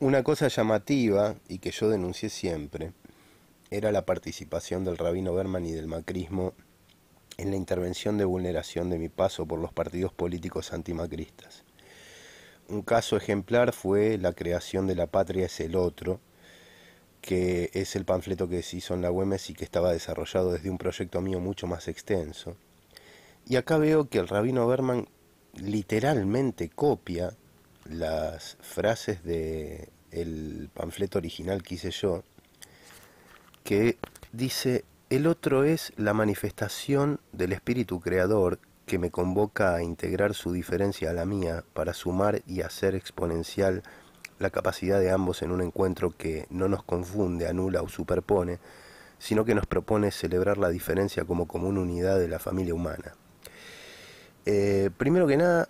Una cosa llamativa y que yo denuncié siempre era la participación del rabino Berman y del macrismo en la intervención de vulneración de mi paso por los partidos políticos antimacristas. Un caso ejemplar fue La creación de la patria es el otro, que es el panfleto que se hizo en la Güemes y que estaba desarrollado desde un proyecto mío mucho más extenso. Y acá veo que el rabino Berman literalmente copia las frases de el panfleto original que hice yo, que dice, el otro es la manifestación del espíritu creador que me convoca a integrar su diferencia a la mía para sumar y hacer exponencial la capacidad de ambos en un encuentro que no nos confunde, anula o superpone, sino que nos propone celebrar la diferencia como común unidad de la familia humana. Eh, primero que nada,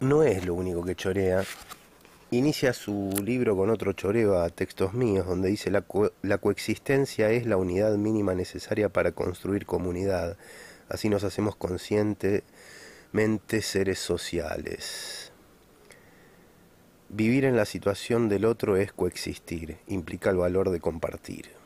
no es lo único que chorea. Inicia su libro con otro choreo a textos míos, donde dice la, coexistencia es la unidad mínima necesaria para construir comunidad. Así nos hacemos conscientemente seres sociales. Vivir en la situación del otro es coexistir, implica el valor de compartir.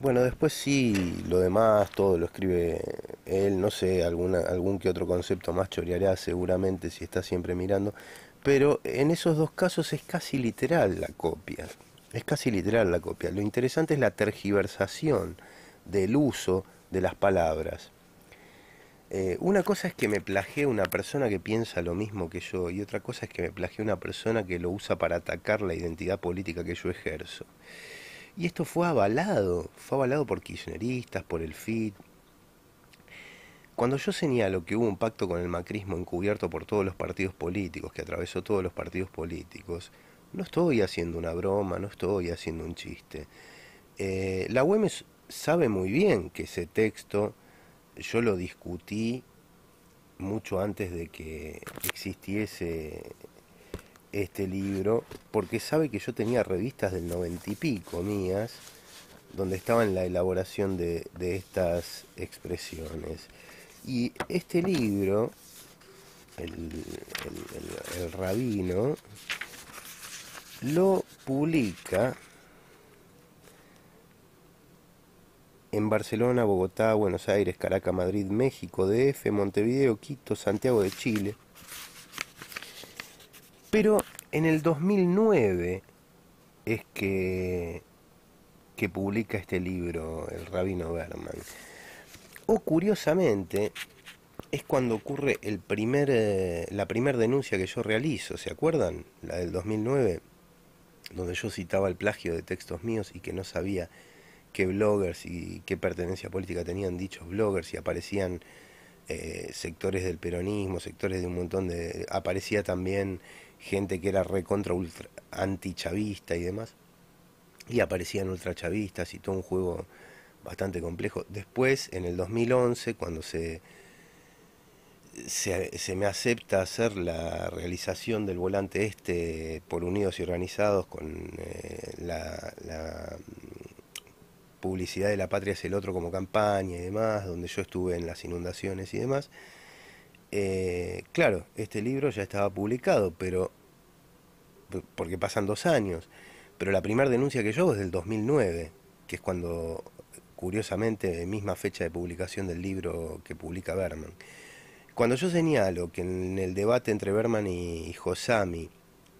Bueno, después sí, lo demás, todo lo escribe él, no sé, alguna, algún que otro concepto más choreará seguramente si está siempre mirando, pero en esos dos casos es casi literal la copia, es casi literal la copia. Lo interesante es la tergiversación del uso de las palabras. Eh, una cosa es que me plagie una persona que piensa lo mismo que yo y otra cosa es que me plagie una persona que lo usa para atacar la identidad política que yo ejerzo. Y esto fue avalado, fue avalado por kirchneristas, por el FIT. Cuando yo señalo que hubo un pacto con el macrismo encubierto por todos los partidos políticos, que atravesó todos los partidos políticos, no estoy haciendo una broma, no estoy haciendo un chiste. Eh, la UEMES sabe muy bien que ese texto yo lo discutí mucho antes de que existiese este libro porque sabe que yo tenía revistas del noventa y pico mías donde estaba en la elaboración de, de estas expresiones. Y este libro, el, el rabino, lo publica en Barcelona, Bogotá, Buenos Aires, Caracas, Madrid, México, DF, Montevideo, Quito, Santiago de Chile, pero en el 2009 es que, que publica este libro el rabino Berman. O curiosamente, es cuando ocurre el primer, eh, la primera denuncia que yo realizo, ¿se acuerdan? La del 2009, donde yo citaba el plagio de textos míos y que no sabía qué bloggers y qué pertenencia política tenían dichos bloggers y aparecían eh, sectores del peronismo, sectores de un montón de... Aparecía también gente que era recontra anti chavista y demás. Y aparecían ultrachavistas y todo un juego bastante complejo. Después, en el 2011, cuando se, se, me acepta hacer la realización del volante este por Unidos y Organizados con eh, la, publicidad de La Patria es el otro como campaña y demás, donde yo estuve en las inundaciones y demás. Eh, claro, este libro ya estaba publicado, pero porque pasan dos años, pero la primera denuncia que yo hago es del 2009, que es cuando, curiosamente, misma fecha de publicación del libro que publica Berman. Cuando yo señalo que en el debate entre Berman y Josami,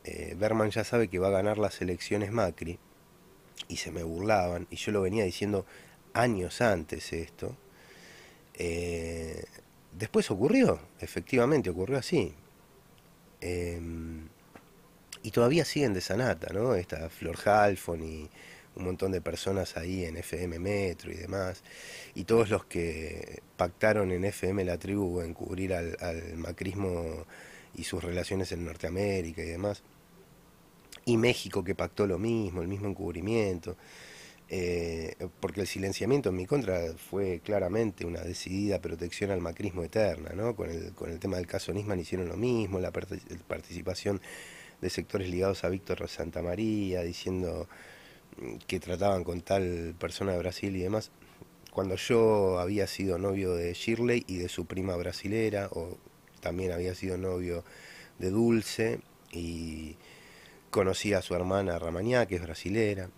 eh, Berman ya sabe que va a ganar las elecciones Macri, y se me burlaban, y yo lo venía diciendo años antes esto, eh, después ocurrió, efectivamente ocurrió así. Em, y todavía siguen de sanata, ¿no? Esta Flor Halfon y un montón de personas ahí en FM Metro y demás, y todos los que pactaron en FM La Tribu en cubrir al, al macrismo y sus relaciones en Norteamérica y demás y México que pactó lo mismo, el mismo encubrimiento, eh, porque el silenciamiento en mi contra fue claramente una decidida protección al macrismo eterna, ¿no? Con el, tema del caso Nisman hicieron lo mismo, la participación de sectores ligados a Víctor María diciendo mm, que trataban con tal persona de Brasil y demás. Cuando yo había sido novio de Shirley y de su prima brasilera, o también había sido novio de Dulce, y conocí a su hermana Ramañá, que es brasilera.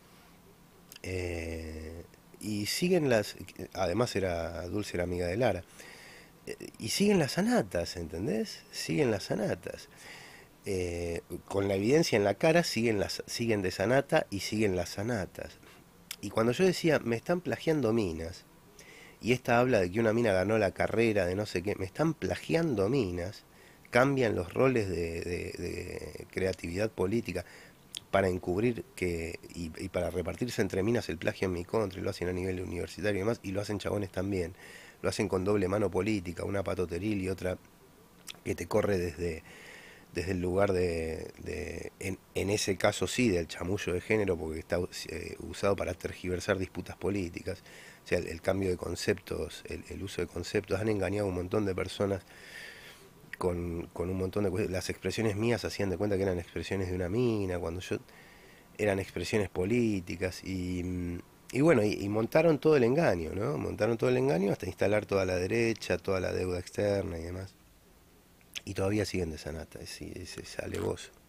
Eh, y siguen las. Además, era Dulce era amiga de Lara. Eh, y siguen las anatas, ¿entendés? Siguen las anatas. Eh, con la evidencia en la cara, siguen, las, siguen de sanata y siguen las anatas. Y cuando yo decía, me están plagiando minas, y esta habla de que una mina ganó la carrera de no sé qué, me están plagiando minas, cambian los roles de, creatividad política para encubrir que y, para repartirse entre minas el plagio en mi contra, y lo hacen a nivel universitario y demás, y lo hacen chabones también. Lo hacen con doble mano política, una patoteril y otra que te corre desde, desde el lugar de, en, ese caso sí, del chamullo de género, porque está eh, usado para tergiversar disputas políticas. O sea, el, cambio de conceptos, el, uso de conceptos, han engañado a un montón de personas con, con, un montón de Las expresiones mías hacían de cuenta que eran expresiones de una mina, cuando yo eran expresiones políticas y, y bueno, y, montaron todo el engaño, ¿no? Montaron todo el engaño hasta instalar toda la derecha, toda la deuda externa y demás. Y todavía siguen de sanata, es, es, es alevoso.